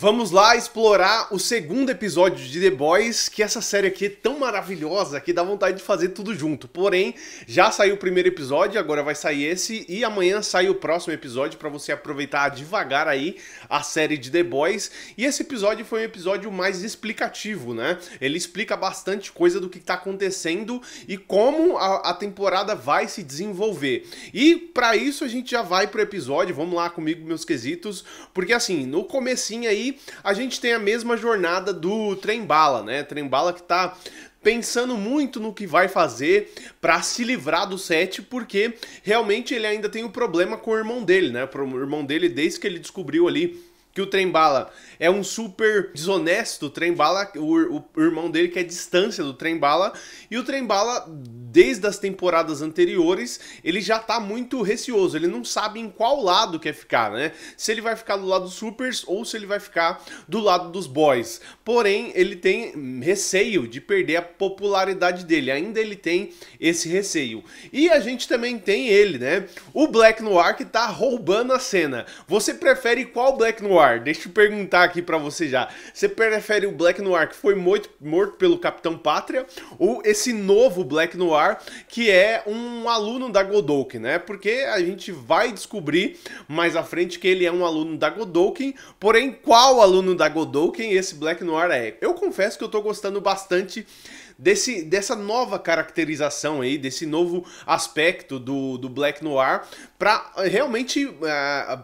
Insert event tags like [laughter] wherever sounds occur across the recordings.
Vamos lá explorar o segundo episódio de The Boys, que essa série aqui é tão maravilhosa que dá vontade de fazer tudo junto. Porém, já saiu o primeiro episódio, agora vai sair esse e amanhã sai o próximo episódio para você aproveitar devagar aí a série de The Boys. E esse episódio foi um episódio mais explicativo, né? Ele explica bastante coisa do que tá acontecendo e como a, a temporada vai se desenvolver. E para isso a gente já vai pro episódio, vamos lá comigo meus quesitos, porque assim, no comecinho aí a gente tem a mesma jornada do Trembala, né? Trembala que tá pensando muito no que vai fazer para se livrar do Sete, porque realmente ele ainda tem o um problema com o irmão dele, né? O irmão dele, desde que ele descobriu ali que o Trembala é um super desonesto. O Trembala, o, o, irmão dele que é distância do Trembala. E o Trembala, desde as temporadas anteriores, ele já tá muito receoso. Ele não sabe em qual lado quer ficar, né? Se ele vai ficar do lado dos supers ou se ele vai ficar do lado dos boys. Porém, ele tem receio de perder a popularidade dele. Ainda ele tem esse receio. E a gente também tem ele, né? O Black Noir que tá roubando a cena. Você prefere qual Black Noir? Noir, deixa eu perguntar aqui para você já. Você prefere o Black Noir que foi morto, morto pelo Capitão Pátria ou esse novo Black Noir que é um aluno da Godolkin, né? Porque a gente vai descobrir mais à frente que ele é um aluno da Godolkin, porém qual aluno da Godolkin esse Black Noir é? Eu confesso que eu tô gostando bastante desse, dessa nova caracterização aí, desse novo aspecto do, do Black Noir, para eh, realmente uh,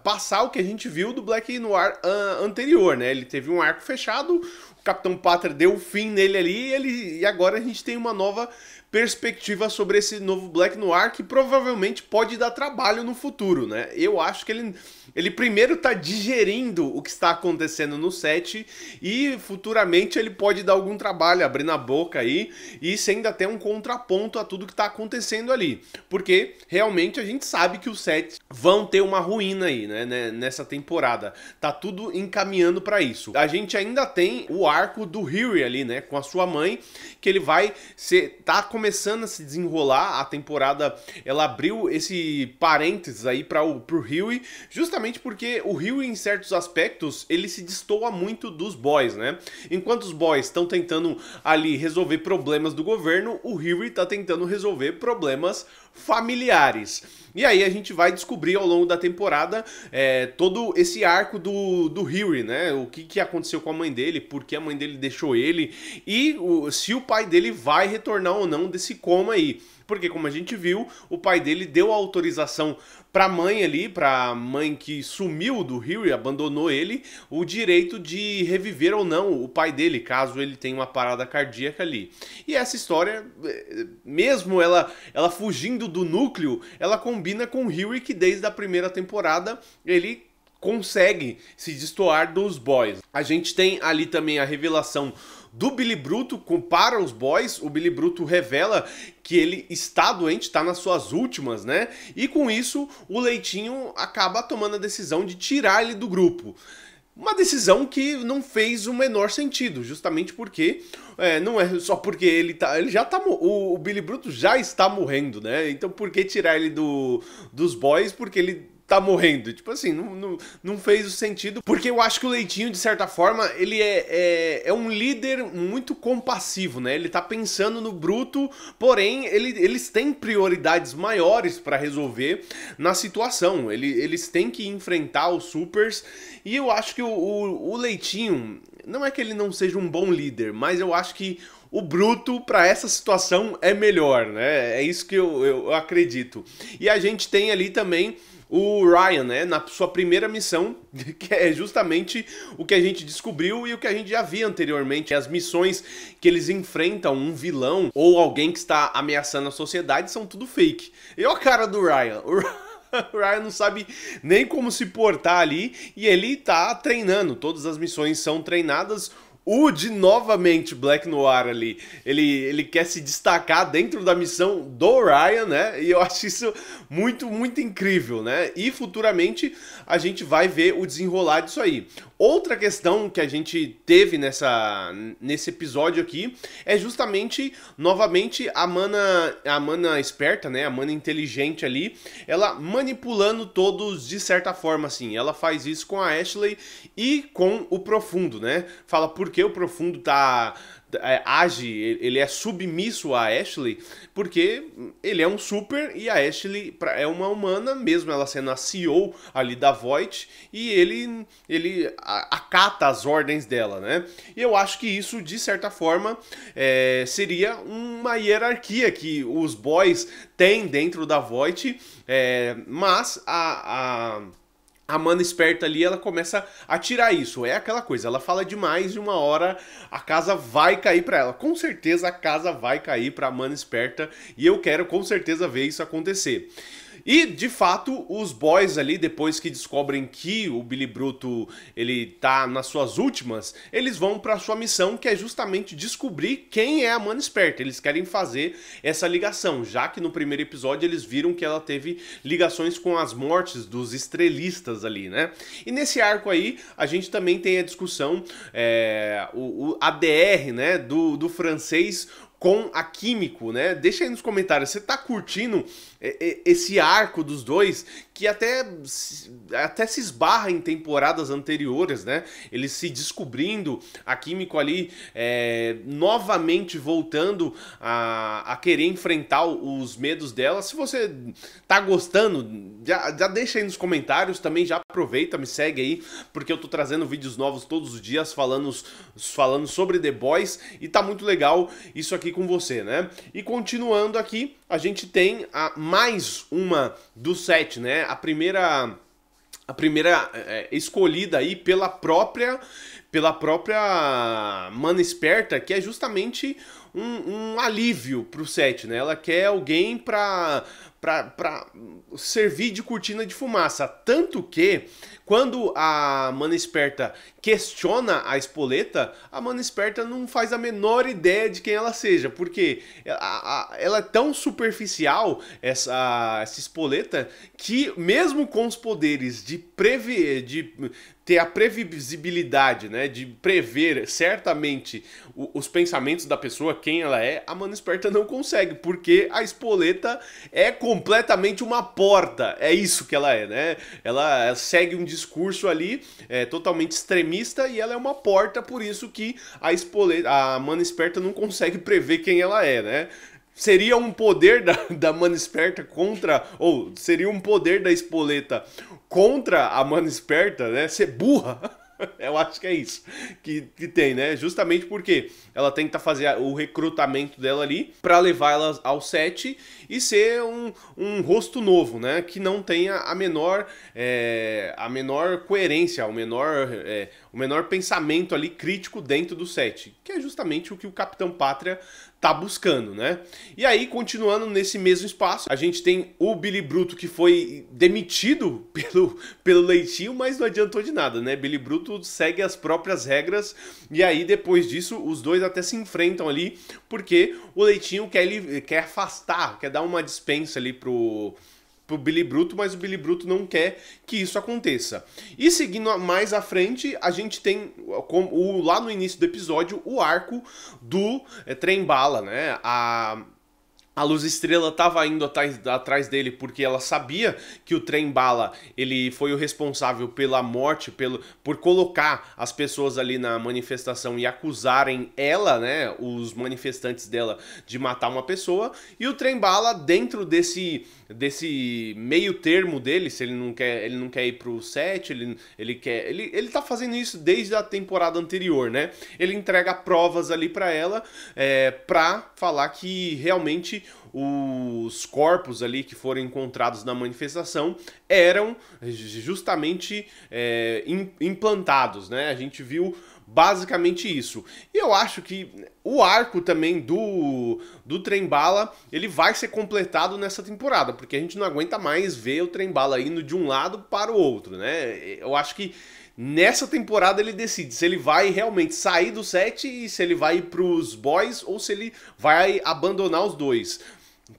passar o que a gente viu do Black Noir uh, anterior, né? Ele teve um arco fechado, o Capitão Pater deu o fim nele ali, e, ele, e agora a gente tem uma nova perspectiva sobre esse novo Black Noir que provavelmente pode dar trabalho no futuro, né? Eu acho que ele, ele primeiro tá digerindo o que está acontecendo no set e futuramente ele pode dar algum trabalho, abrindo a boca aí e sendo até um contraponto a tudo que tá acontecendo ali. Porque realmente a gente sabe que os sets vão ter uma ruína aí, né? né nessa temporada. Tá tudo encaminhando para isso. A gente ainda tem o arco do Harry ali, né? Com a sua mãe, que ele vai ser, tá começando começando a se desenrolar, a temporada ela abriu esse parênteses aí para o pro Huey, justamente porque o Huey em certos aspectos ele se destoa muito dos boys, né? Enquanto os boys estão tentando ali resolver problemas do governo, o Huey tá tentando resolver problemas familiares. E aí a gente vai descobrir ao longo da temporada é, todo esse arco do, do Harry, né? O que, que aconteceu com a mãe dele, por que a mãe dele deixou ele e o, se o pai dele vai retornar ou não desse coma aí. Porque, como a gente viu, o pai dele deu autorização para a mãe ali, para a mãe que sumiu do Rio e abandonou ele, o direito de reviver ou não o pai dele, caso ele tenha uma parada cardíaca ali. E essa história, eh, mesmo ela, ela fugindo do núcleo, ela combina com o Rio que desde a primeira temporada ele consegue se destoar dos boys. A gente tem ali também a revelação do Billy Bruto compara os boys, o Billy Bruto revela que ele está doente, está nas suas últimas, né? E com isso, o Leitinho acaba tomando a decisão de tirar ele do grupo. Uma decisão que não fez o menor sentido, justamente porque é, não é só porque ele tá. Ele já tá. O, o Billy Bruto já está morrendo, né? Então por que tirar ele do, dos boys? Porque ele tá morrendo. Tipo assim, não, não, não, fez o sentido. Porque eu acho que o Leitinho, de certa forma, ele é, é, é, um líder muito compassivo, né? Ele tá pensando no bruto, porém, ele, eles têm prioridades maiores para resolver na situação. Ele, eles têm que enfrentar os supers. E eu acho que o, o, o Leitinho, não é que ele não seja um bom líder, mas eu acho que o bruto para essa situação é melhor, né? É isso que eu, eu acredito. E a gente tem ali também o Ryan, né, na sua primeira missão, [laughs] que é justamente o que a gente descobriu e o que a gente já via anteriormente, as missões que eles enfrentam um vilão ou alguém que está ameaçando a sociedade são tudo fake. E olha a cara do Ryan. O [laughs] Ryan não sabe nem como se portar ali e ele tá treinando. Todas as missões são treinadas. O de novamente Black Noir ali, ele, ele quer se destacar dentro da missão do Ryan, né? E eu [laughs] acho isso muito, muito incrível, né? E futuramente a gente vai ver o desenrolar disso aí. Outra questão que a gente teve nessa, nesse episódio aqui é justamente, novamente, a mana, a mana esperta, né? A mana inteligente ali, ela manipulando todos de certa forma, assim. Ela faz isso com a Ashley e com o Profundo, né? Fala por que o Profundo tá é, age, ele é submisso a Ashley, porque ele é um super e a Ashley é uma humana, mesmo ela sendo a CEO ali da Void, e ele, ele acata as ordens dela, né? E eu acho que isso, de certa forma, é, seria uma hierarquia que os boys têm dentro da Void, é, mas a, a a mana esperta ali, ela começa a tirar isso. É aquela coisa, ela fala demais e uma hora a casa vai cair para ela. Com certeza a casa vai cair para a mana esperta e eu quero com certeza ver isso acontecer. E, de fato, os boys ali, depois que descobrem que o Billy Bruto ele tá nas suas últimas, eles vão para sua missão, que é justamente descobrir quem é a Mana Esperta. Eles querem fazer essa ligação, já que no primeiro episódio eles viram que ela teve ligações com as mortes dos estrelistas ali, né? E nesse arco aí, a gente também tem a discussão, é, o, o ADR, né, do, do francês com a Químico, né? Deixa aí nos comentários, você tá curtindo esse arco dos dois que até, até se esbarra em temporadas anteriores, né? Eles se descobrindo, a Químico ali é, novamente voltando a, a querer enfrentar os medos dela. Se você tá gostando, já, já deixa aí nos comentários, também já aproveita, me segue aí, porque eu tô trazendo vídeos novos todos os dias falando, falando sobre The Boys e tá muito legal isso aqui com você, né? E continuando aqui, a gente tem a mais uma do set, né? A primeira a primeira é, escolhida aí pela própria pela própria mana esperta, que é justamente um, um alívio pro set, né? Ela quer alguém para para servir de cortina de fumaça. Tanto que, quando a mana esperta questiona a espoleta, a mana esperta não faz a menor ideia de quem ela seja, porque ela, ela é tão superficial, essa, essa espoleta, que mesmo com os poderes de, prever, de ter a previsibilidade, né, de prever certamente o, os pensamentos da pessoa, quem ela é, a mano esperta não consegue, porque a espoleta é completamente uma porta. É isso que ela é, né? Ela segue um discurso ali é, totalmente extremista e ela é uma porta, por isso que a espoleta, a mano esperta não consegue prever quem ela é, né? seria um poder da, [laughs] da mano esperta contra. Ou seria um poder da espoleta contra a mano esperta, né? Ser burra. [laughs] Eu acho que é isso que, que tem, né? Justamente porque ela tenta fazer o recrutamento dela ali para levar ela ao set e ser um, um rosto novo, né? Que não tenha a menor, é, a menor coerência, o menor, é, o menor pensamento ali crítico dentro do set, que é justamente o que o Capitão Pátria tá buscando, né? E aí, continuando nesse mesmo espaço, a gente tem o Billy Bruto que foi demitido [laughs] pelo, pelo Leitinho, mas não adiantou de nada, né? Billy Bruto segue as próprias regras e aí depois disso os dois até se enfrentam ali, porque o Leitinho quer ele quer afastar, quer dar uma dispensa ali pro pro Billy Bruto, mas o Billy Bruto não quer que isso aconteça. E seguindo mais à frente, a gente tem o, lá no início do episódio o arco do é, eh, trem bala, né? A a Luz Estrela estava indo atrás, atrás, dele porque ela sabia que o trem bala ele foi o responsável pela morte, pelo por colocar as pessoas ali na manifestação e acusarem ela, né, os manifestantes dela de matar uma pessoa. E o trem bala dentro desse desse meio termo dele, se ele não quer, ele não quer ir pro set, ele, ele quer. Ele, ele tá fazendo isso desde a temporada anterior, né? Ele entrega provas ali para ela é, pra falar que realmente os corpos ali que foram encontrados na manifestação eram justamente é, implantados, né? A gente viu Basicamente isso. E eu acho que o arco também do, do Trem-Bala, ele vai ser completado nessa temporada, porque a gente não aguenta mais ver o Trem-Bala indo de um lado para o outro, né? Eu acho que nessa temporada ele decide se ele vai realmente sair do set e se ele vai ir os boys ou se ele vai abandonar os dois.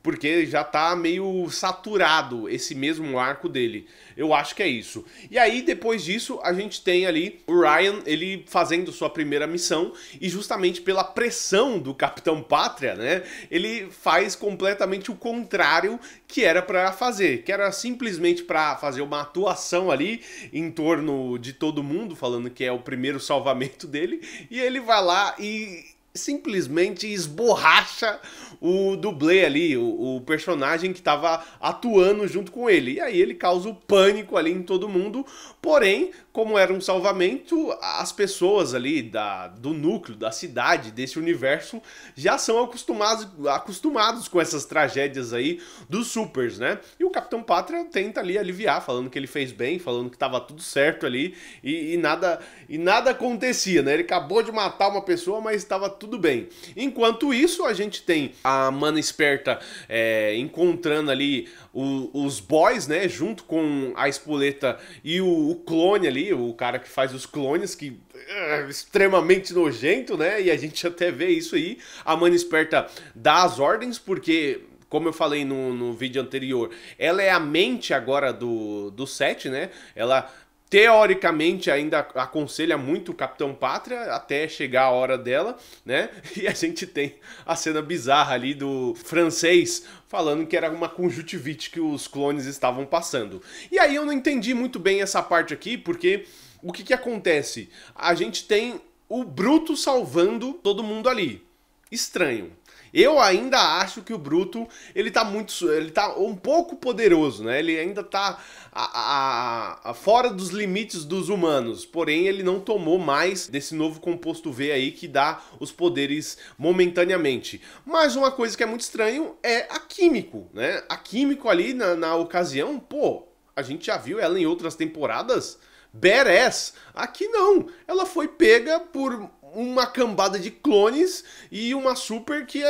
Porque já tá meio saturado esse mesmo arco dele. Eu acho que é isso. E aí, depois disso, a gente tem ali o Ryan, ele fazendo sua primeira missão, e justamente pela pressão do Capitão Pátria, né? Ele faz completamente o contrário que era para fazer, que era simplesmente para fazer uma atuação ali em torno de todo mundo, falando que é o primeiro salvamento dele, e ele vai lá e simplesmente esborracha o dublê ali, o, o personagem que estava atuando junto com ele. E aí ele causa o pânico ali em todo mundo. Porém, como era um salvamento, as pessoas ali da, do núcleo, da cidade, desse universo, já são acostumados, acostumados com essas tragédias aí dos supers, né? E o Capitão Pátria tenta ali aliviar, falando que ele fez bem, falando que tava tudo certo ali e, e nada, e nada acontecia, né? Ele acabou de matar uma pessoa, mas estava tudo bem. Enquanto isso, a gente tem a Mana Esperta é, encontrando ali o, os boys, né? Junto com a Espoleta e o, o clone ali, o cara que faz os clones, que é extremamente nojento, né? E a gente até vê isso aí. A Mana Esperta dá as ordens, porque como eu falei no, no vídeo anterior, ela é a mente agora do, do set, né? Ela teoricamente ainda aconselha muito o Capitão Pátria até chegar a hora dela, né? [laughs] E a gente tem a cena bizarra ali do francês falando que era uma conjuntivite que os clones estavam passando. E aí eu não entendi muito bem essa parte aqui, porque o que que acontece? A gente tem o Bruto salvando todo mundo ali. Estranho. Eu ainda acho que o Bruto, ele tá muito, ele tá um pouco poderoso, né? Ele ainda tá a, a, a fora dos limites dos humanos, porém ele não tomou mais desse novo composto V aí que dá os poderes momentaneamente. Mas uma coisa que é muito estranho é a Químico, né? A Químico ali na, na ocasião, pô, a gente já viu ela em outras temporadas, badass. Aqui não. Ela foi pega por uma cambada de clones e uma super que é,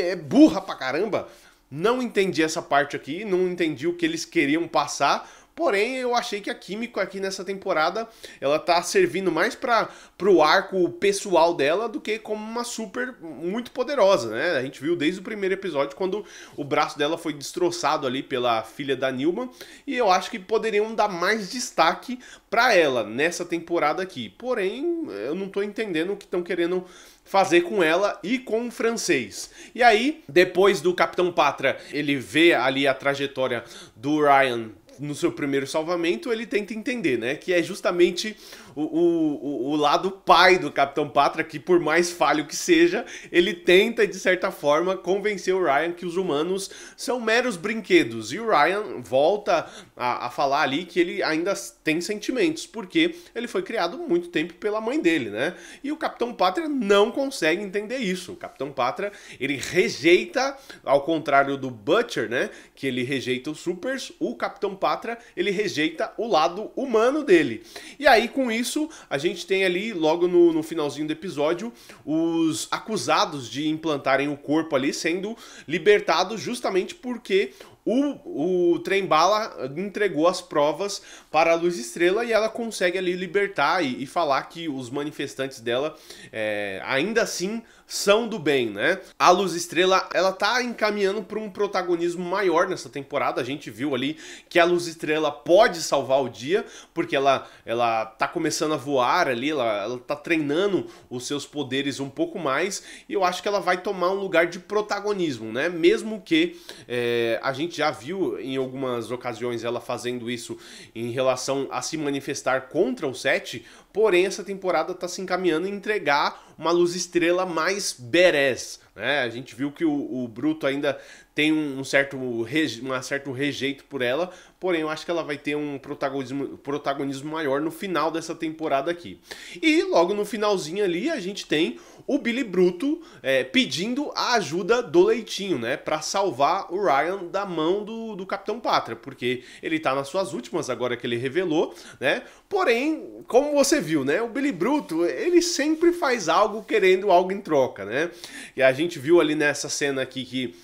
é, é burra pra caramba. Não entendi essa parte aqui, não entendi o que eles queriam passar, Porém, eu achei que a Químico aqui nessa temporada, ela tá servindo mais para pro arco pessoal dela do que como uma super muito poderosa, né? A gente viu desde o primeiro episódio quando o braço dela foi destroçado ali pela filha da Nilma, e eu acho que poderiam dar mais destaque para ela nessa temporada aqui. Porém, eu não tô entendendo o que estão querendo fazer com ela e com o francês. E aí, depois do Capitão Patra, ele vê ali a trajetória do Ryan no seu primeiro salvamento, ele tenta entender, né? Que é justamente o, o, o lado pai do Capitão Pátria, que por mais falho que seja, ele tenta, de certa forma, convencer o Ryan que os humanos são meros brinquedos. E o Ryan volta a, a falar ali que ele ainda tem sentimentos, porque ele foi criado muito tempo pela mãe dele, né? E o Capitão Pátria não consegue entender isso. O Capitão Pátria, ele rejeita, ao contrário do Butcher, né? Que ele rejeita os supers, o Capitão Pátria, ele rejeita o lado humano dele. E aí, com isso, isso, a gente tem ali, logo no, no finalzinho do episódio, os acusados de implantarem o corpo ali sendo libertados justamente porque o, o trem bala entregou as provas para a Luz Estrela e ela consegue ali libertar e, e falar que os manifestantes dela é, ainda assim são do bem, né? A Luz Estrela ela tá encaminhando para um protagonismo maior nessa temporada. A gente viu ali que a Luz Estrela pode salvar o dia porque ela ela tá começando a voar ali, ela, ela tá treinando os seus poderes um pouco mais e eu acho que ela vai tomar um lugar de protagonismo, né? Mesmo que é, a gente gente já viu em algumas ocasiões ela fazendo isso em relação a se manifestar contra o set, porém essa temporada está se encaminhando a entregar uma luz estrela mais badass, né? A gente viu que o, o Bruto ainda tem um, certo, um certo rejeito por ela, porém eu acho que ela vai ter um protagonismo, protagonismo maior no final dessa temporada aqui. E logo no finalzinho ali a gente tem o Billy Bruto é, pedindo a ajuda do Leitinho, né, para salvar o Ryan da mão do, do Capitão Pátria, porque ele tá nas suas últimas agora que ele revelou, né, porém, como você viu, né, o Billy Bruto, ele sempre faz algo querendo algo em troca, né, e a gente viu ali nessa cena aqui que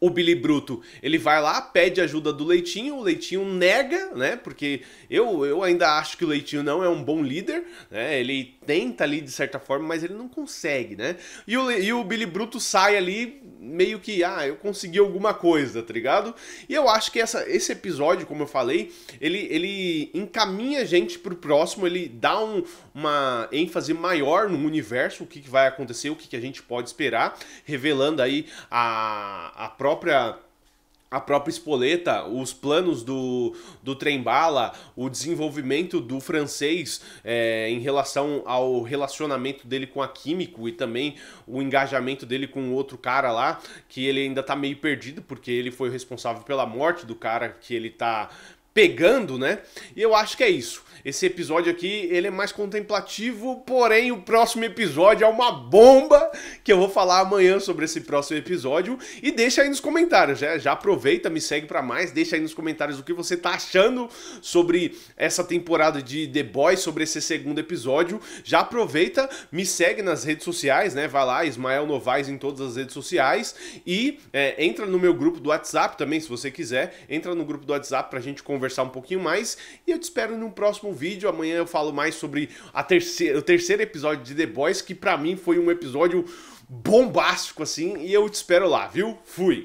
o Billy Bruto, ele vai lá, pede ajuda do Leitinho, o Leitinho nega, né? Porque eu, eu ainda acho que o Leitinho não é um bom líder, né? Ele tenta ali de certa forma, mas ele não consegue, né? E o, e o Billy Bruto sai ali meio que, ah, eu consegui alguma coisa, tá ligado? E eu acho que essa, esse episódio, como eu falei, ele, ele encaminha a gente pro próximo, ele dá um, uma ênfase maior no universo, o que, que vai acontecer, o que, que a gente pode esperar, revelando aí a, a própria a própria Espoleta, os planos do, do Trembala, o desenvolvimento do francês é, em relação ao relacionamento dele com a Químico e também o engajamento dele com outro cara lá, que ele ainda tá meio perdido, porque ele foi responsável pela morte do cara que ele tá pegando, né? E eu acho que é isso. Esse episódio aqui, ele é mais contemplativo, porém o próximo episódio é uma bomba que eu vou falar amanhã sobre esse próximo episódio e deixa aí nos comentários, já, né? já aproveita, me segue para mais, deixa aí nos comentários o que você tá achando sobre essa temporada de The Boys, sobre esse segundo episódio. Já aproveita, me segue nas redes sociais, né? Vai lá, Ismael Novaes em todas as redes sociais e é, entra no meu grupo do WhatsApp também, se você quiser, entra no grupo do WhatsApp pra gente conversar conversar um pouquinho mais. E eu te espero num próximo vídeo. Amanhã eu falo mais sobre a terceira, o terceiro episódio de The Boys, que para mim foi um episódio bombástico assim. E eu te espero lá, viu? Fui!